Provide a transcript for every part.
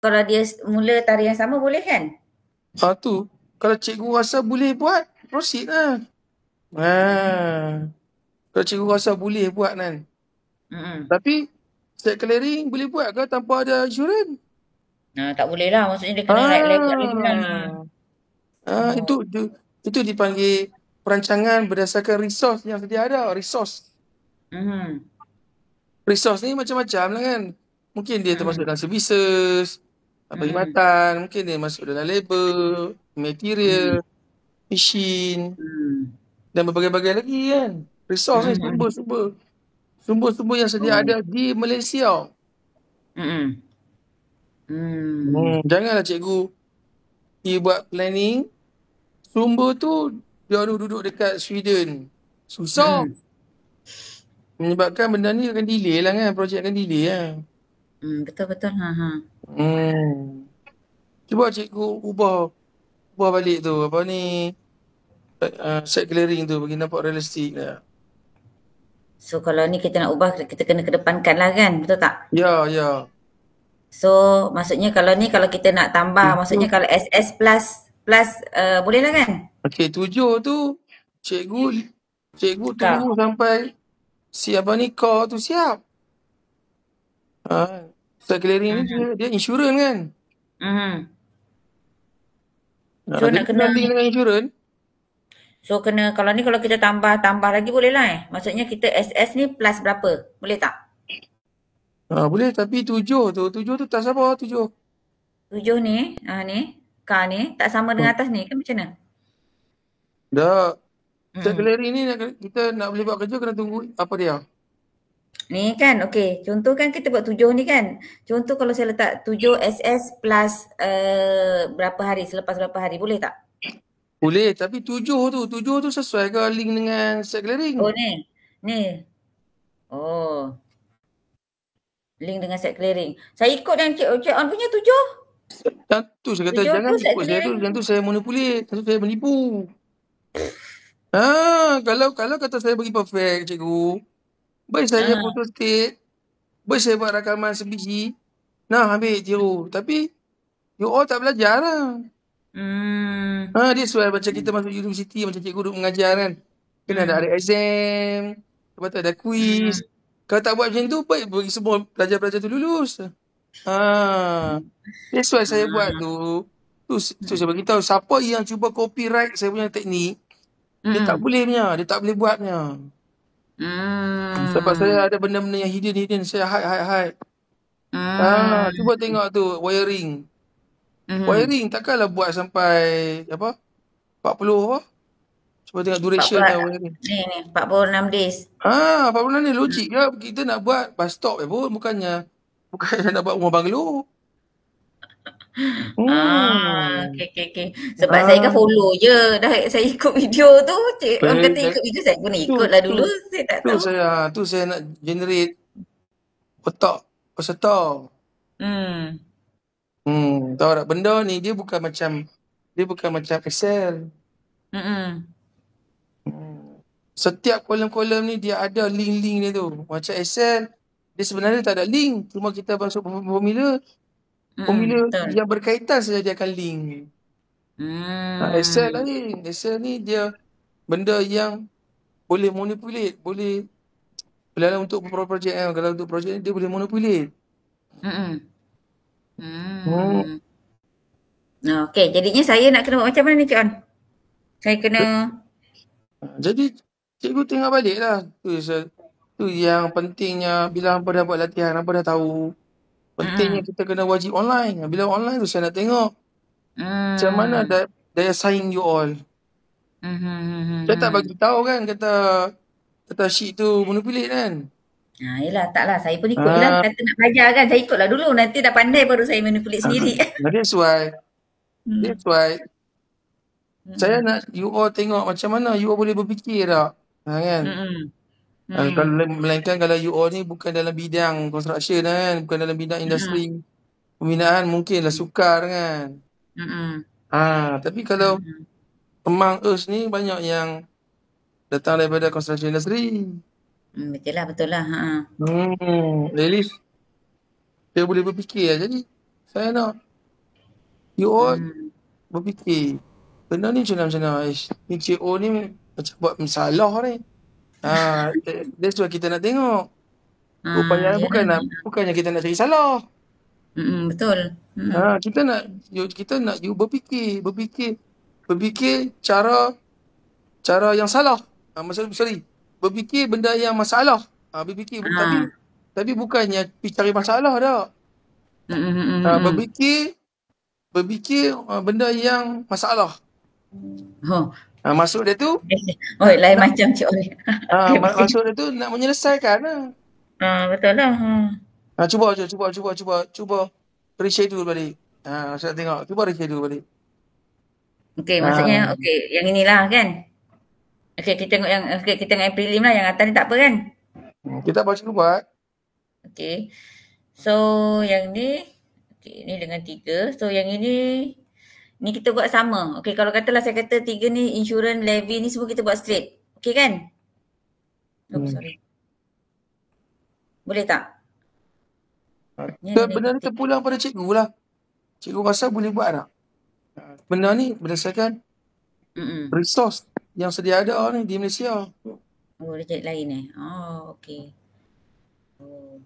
kalau dia mula tarian yang sama boleh kan? Ha tu. Kalau cikgu rasa boleh buat, proceed lah. Ha. Kalau cikgu rasa boleh buat kan. Mm-mm. Tapi set clearing boleh buat ke tanpa ada insurans? Nah, tak boleh lah. Maksudnya dia kena ah. lag lag lah. Ah, oh. itu, itu, itu dipanggil perancangan berdasarkan resource yang sedia ada. Resource. Mm-hmm. Resource ni macam-macam lah kan. Mungkin dia termasuk dalam mm-hmm. services perkhidmatan, hmm. mungkin dia masuk dalam label material, hmm. machine hmm. dan berbagai-bagai lagi kan. Resource kan, hmm. ni sumber-sumber. Sumber-sumber yang sedia oh. ada di Malaysia. Hmm. Hmm. hmm. Janganlah cikgu dia buat planning sumber tu dia duduk dekat Sweden. Susah. Hmm. Menyebabkan benda ni akan delay lah kan. Projek akan delay lah. Hmm, betul-betul. Ha, ha. Hmm. Cuba cikgu ubah ubah balik tu apa ni uh, set glaring tu bagi nampak realistik lah. So kalau ni kita nak ubah kita kena kedepankan lah kan betul tak? Ya yeah, ya. Yeah. So maksudnya kalau ni kalau kita nak tambah maksudnya kalau SS plus plus uh, boleh lah kan? Okey tujuh tu cikgu cikgu tunggu tak. sampai siapa ni kau tu siap. Ha. Uh. Star Clearing ni mhm. dia, dia insurans kan? Mhm. Uh-huh. So nak kena dengan insurans? So kena kalau ni kalau kita tambah tambah lagi boleh lah eh. Maksudnya kita SS ni plus berapa? Boleh tak? Ah uh, boleh tapi tujuh tu. Tujuh tu tak sama tujuh. Tujuh ni, ah uh, ni, car ni tak sama dengan hmm. atas ni kan macam mana? Dah. Hmm. Sekelari ni nak, kita nak boleh buat kerja kena tunggu apa dia? Ni kan, okey. Contoh kan kita buat tujuh ni kan. Contoh kalau saya letak tujuh SS plus uh, berapa hari, selepas berapa hari. Boleh tak? Boleh, tapi tujuh tu. Tujuh tu sesuai ke link dengan set clearing? Oh, ni. Ni. Oh. Link dengan set clearing. Saya ikut yang cik, cik on punya tujuh. Dan tu saya kata tujuh jangan tu ikut saya tu. Dan tu saya manipulate. Dan tu saya menipu. ah, kalau kalau kata saya bagi perfect, cikgu. Boleh saya ha. Uh. Boleh saya buat rakaman sebiji. Nah, ambil tiru. Tapi, you all tak belajar lah. Hmm. Ha, this why macam kita masuk universiti, macam cikgu duduk mengajar kan. Kena hmm. ada exam, lepas tu ada kuis, Hmm. Kalau tak buat macam tu, baik bagi semua pelajar-pelajar tu lulus. Ha. That's why saya hmm. buat tu. Tu, tu saya tahu siapa yang cuba copyright saya punya teknik, hmm. dia tak hmm. boleh punya. Dia tak boleh buat punya. Hmm. Sebab saya ada benda-benda yang hidden hidden saya hide hide hide. Hmm. Ah, cuba tengok tu wiring. Hmm. Wiring takkanlah buat sampai apa? 40 apa? Cuba tengok duration dia lah. wiring. Ni ni 46 days. Ah, 46 ni logik hmm. ke kita nak buat bus stop je ya pun bukannya bukan nak buat rumah banglo. Hmm. Ah, okay, okay, okay. Sebab ah. saya kan ah. follow je. Dah saya ikut video tu. Cik, okay. orang kata ikut video saya pun ikut lah dulu. Saya tak tahu. Saya, tu saya nak generate otak peserta. Hmm. Hmm, tahu tak benda ni dia bukan macam dia bukan macam Excel. Hmm. Setiap kolom-kolom ni dia ada link-link dia tu. Macam Excel, dia sebenarnya tak ada link. Cuma kita masuk formula, Oh, bila betul. yang berkaitan saja dia akan link. Ha, hmm. Nah, Excel lain. Excel ni dia benda yang boleh manipulate. Boleh pelan untuk projek eh. Kalau untuk projek ni dia boleh manipulate. Oh. Hmm. Hmm. Oh. Okay. Jadinya saya nak kena buat macam mana ni Cik On? Saya kena... Jadi cikgu tengok balik lah. Tu, tu yang pentingnya bila apa dah buat latihan, apa dah tahu. Pentingnya mm. kita kena wajib online. Bila online tu saya nak tengok. Mm. Macam mana mm. daya, daya saing you all. Mm-hmm. Saya mm-hmm, tak mm-hmm. bagi tahu kan kata kata sheet tu monopilit kan. Ha, yelah, taklah. Saya pun ikut lah. kata nak belajar kan, saya ikutlah dulu. Nanti dah pandai baru saya manipulate ah, sendiri. Uh, that's why. Hmm. That's why. Hmm. Saya nak you all tengok macam mana you all boleh berfikir tak. Ha, kan? Hmm. Uh, kalau melainkan kalau UO ni bukan dalam bidang construction lah kan, bukan dalam bidang hmm. industri hmm pembinaan mungkinlah sukar lah kan. Hmm. Ah, ha, tapi kalau mm-hmm. Pemang us ni banyak yang datang daripada construction industry. Hmm, betul lah, betul lah. Ha. Hmm, Lelis, dia boleh berfikir lah. Jadi, saya nak you all hmm. berfikir. Benda ni macam mana-macam mana. Ni CO e ni macam buat masalah ni. Hmm. Ah, uh, that's why kita nak tengok. Ah, Rupanya Ah, ya. bukan nak, bukannya kita nak cari salah. mm betul. Mm-mm. Ah, kita nak kita nak you berfikir, berfikir, berfikir cara cara yang salah. Ah, uh, maksud sorry. Berfikir benda yang masalah. Ah, uh, berfikir Ah. tapi tapi bukannya cari masalah dah. Ah, uh, berfikir berfikir uh, benda yang masalah. Oh, Ha, maksud dia tu Oh, lain nak, macam cik Oi. Ha, ah, mak, maksud dia tu nak menyelesaikan lah. Ha, betul lah. Ha. ha, cuba, cuba, cuba, cuba, cuba, cuba. Reschedule balik. Ha, saya nak tengok. Cuba reschedule balik. Okey, maksudnya, okay, yang inilah kan? Okay, kita tengok yang, okay, kita tengok yang prelim lah. Yang atas ni tak apa kan? Kita baca dulu buat. Okay. So, yang ni, okey, ni dengan tiga. So, yang ini, ni kita buat sama. Okey kalau katalah saya kata tiga ni insurans, levy ni semua kita buat straight. Okey kan? Oh, sorry. Boleh tak? Ah, benda ni terpulang pada cikgu lah. Cikgu rasa boleh buat tak? Benda ni berdasarkan Mm-mm. resource yang sedia ada ni di Malaysia. Oh, dia jadi lain eh. Oh, okay. Oh.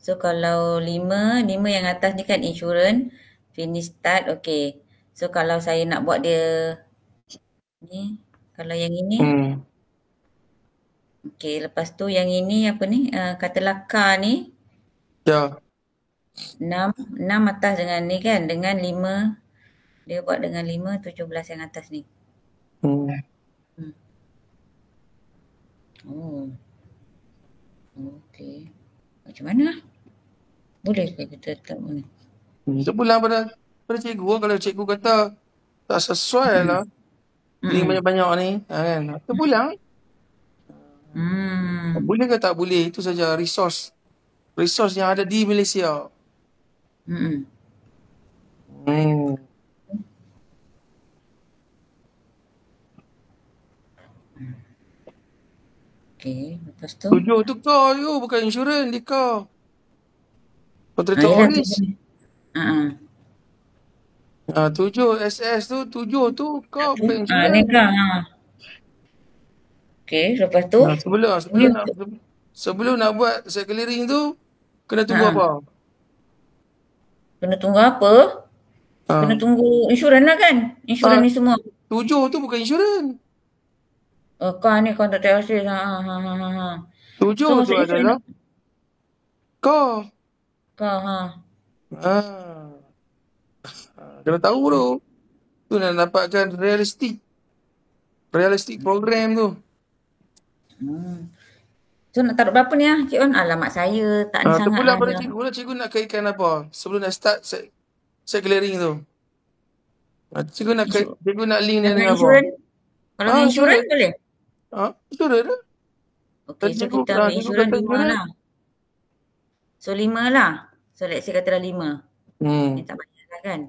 So, kalau lima, lima yang atas ni kan insurans. Finish start, okay. So kalau saya nak buat dia ni, kalau yang ini. Hmm. Okey, lepas tu yang ini apa ni? Uh, ah, katalah K ni. Ya. 6, 6 atas dengan ni kan dengan 5 dia buat dengan 5 17 yang atas ni. Hmm. hmm. Oh. Okey. Macam mana? Boleh ke kita tetap ni? Tak pula pada pada cikgu kan, kalau cikgu kata tak sesuai hmm. lah hmm. ni banyak-banyak ni ha, kan kita pulang hmm. boleh ke tak boleh itu saja resource resource yang ada di Malaysia hmm. Hmm. Okay, lepas tu. Tujuh tu kau, you bukan insurans, di kau. Kau ah, terlalu ya, teroris. uh ah, ah. Ah uh, tujuh SS tu tujuh tu kau bank ah, uh, ni kan. Okey, lepas tu. Uh, sebelum sebelum nak, sebelum nak buat sekeliring tu kena tunggu uh. apa? Kena tunggu apa? Uh. Kena tunggu insurans lah kan? Insurans uh, ni semua. Tujuh tu bukan insurans. Uh, kau ni kau tak tahu asyik. Ha ha, ha, ha, ha, ha. Tujuh so, tu adalah. Kau. Kau, ha. Ha kena tahu bro. Tu nak dapatkan realistik. Realistik program tu. Hmm. So nak taruh berapa ni ah, Cik Un? Alamak saya tak ah, ni uh, sangat. Pula lah, pada cikgu, pula cikgu nak kaitkan apa? Sebelum nak start set, set clearing tu. Ah, cikgu nak kait, cikgu nak link ni dengan apa? Kalau ha, ah, insurans boleh? Ha, insurans dah. Okay, so kita ambil insurans lima lah. So lima lah. So let's say kata dah lima. Hmm. Ini tak banyak lah kan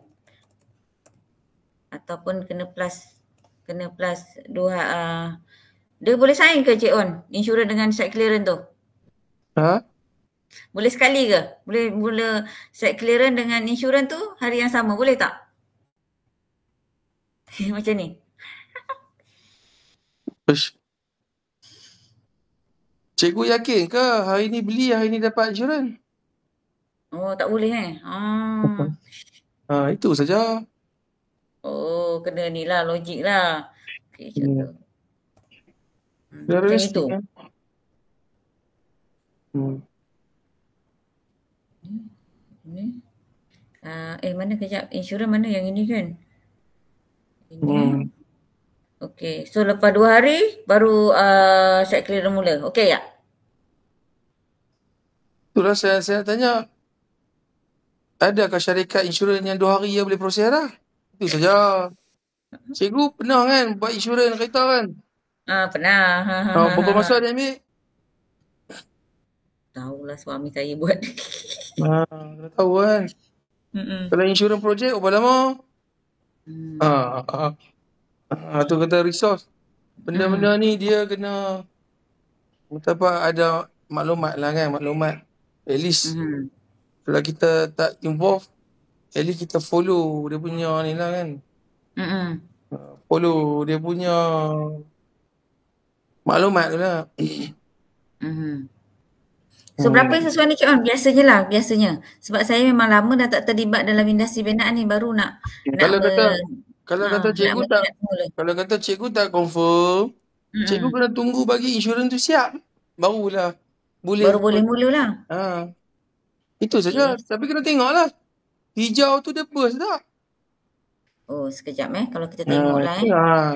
ataupun kena plus kena plus dua uh, dia boleh sign ke Cik On insurans dengan set clearance tu? Ha? Boleh sekali ke? Boleh mula set clearance dengan insurans tu hari yang sama boleh tak? Macam ni. Push. Cikgu yakin ke hari ni beli hari ni dapat insurans? Oh tak boleh eh. Ah. Ha. itu saja. Oh, kena ni lah, logik lah. Okay, macam yeah. Hmm. tu. Hmm, macam hmm. Hmm, Ni. Uh, eh, mana kejap? Insurans mana yang ini kan? Ini. Hmm. Okay, so lepas dua hari baru uh, set clear mula. Okay ya? Itulah saya, saya tanya. Adakah syarikat insurans yang dua hari yang boleh proses dah? Itu saja. Cikgu pernah kan buat insurans kereta kan? Ah pernah. Ha, ha, ha, Berapa ha, ha. masa dia ambil? Tahulah suami saya buat. Ah, kena tahu kan. Mm-mm. Kalau insurans projek, apa lama? Hmm. Ah, ah, ah, tu kata resource. Benda-benda hmm. ni dia kena apa ada maklumat lah kan, maklumat. At least hmm. kalau kita tak involve, at least kita follow dia punya ni lah kan. Mm-hmm. Follow dia punya maklumat tu lah. Mm-hmm. So hmm. berapa sesuai ni Cik On? Biasanya lah, biasanya. Sebab saya memang lama dah tak terlibat dalam industri benda ni baru nak. Eh, kalau ha, nak kata, ber... kalau ha, kata cikgu tak, tak kalau kata cikgu tak confirm, mm-hmm. cikgu kena tunggu bagi insurans tu siap. Barulah. Boleh. Baru boleh mulalah. Ha. Itu saja. Okay. Tapi kena tengoklah. Hijau tu dia burst tak? Oh, sekejap eh. Kalau kita ah, tengok lah eh. Lah.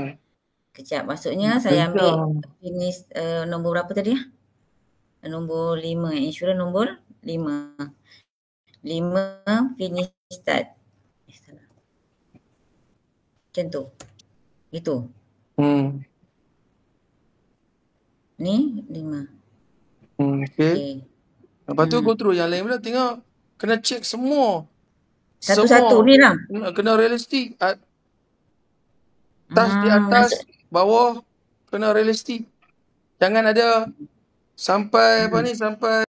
Kejap. Maksudnya Bisa. saya ambil finish uh, nombor berapa tadi ya? Nombor lima. Eh. Insurans nombor lima. Lima finish start. Eh, Macam tu. Itu. Hmm. Ni lima. Hmm, okay. okay. Lepas tu hmm. go through yang lain pula tengok. Kena check semua satu-satu ni lah. Kena, realistik. At, hmm, atas hmm. di atas, bawah kena realistik. Jangan ada sampai hmm. apa ni sampai